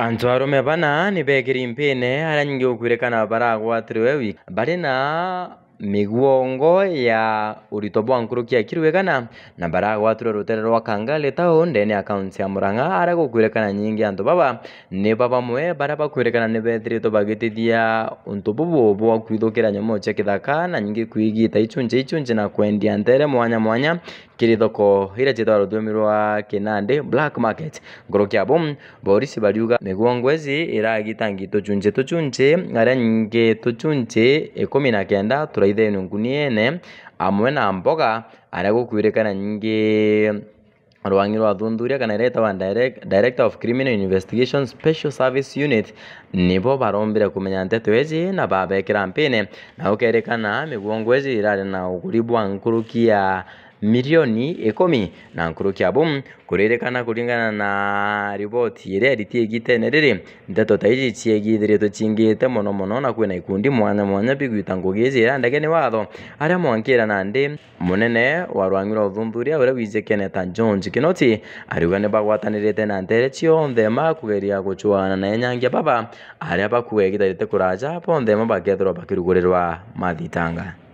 anthu arume bana nibekire impini aria nyingi ukwirikana baragwatirwe wi bari na miguongo ya urito bwa nkurukia kirwekana na baragwatirwe rutere rwa kangale onde ne account ya muranga aria gukwirikana nyingi antu baba ni babamwe baria to bageti dia untu bubu bo kwithukira nyamu cia kithaka na nyingi kwigita ichunje ichunje na kwendia ntere mwanya mwanya kiri thoko ira rä a njäthaga rå thiomi rwa kä black market ngoro kia bom boris bariuga mä ngwezi ngweci ä ragitangi tå cunjä tå cunjä arä a nyingä na kenda tå raithenu nguniene amwe na mboga arä a gå kana nyingä rwangi rwa thunduria kana iretawa wa director of criminal investigation special service unit nibo barombire kumenya nteto iji na babekira mpine na ukerikana miguongo iji irari na ukuri bwa nkurukia milioni ikumi na nkuru kiambu kuririkana kuringana na riboti iria ritiigite ni riri ndeto ta ici ciigithiritwo cingite muno muno na kwina ikundi mwanya mwanya biguita ngugi ici ira ndege ni watho aria mwankira na ndi munene wa rwangi rwa uthuthuria uria wijikene ta George Kinoti ariuga ni bagwatanirite na ntere cionthe makugeria guchuana na enyangia baba aria bakuegitharite kuraja bonthe mabakethirwo bakirugurirwa mathitanga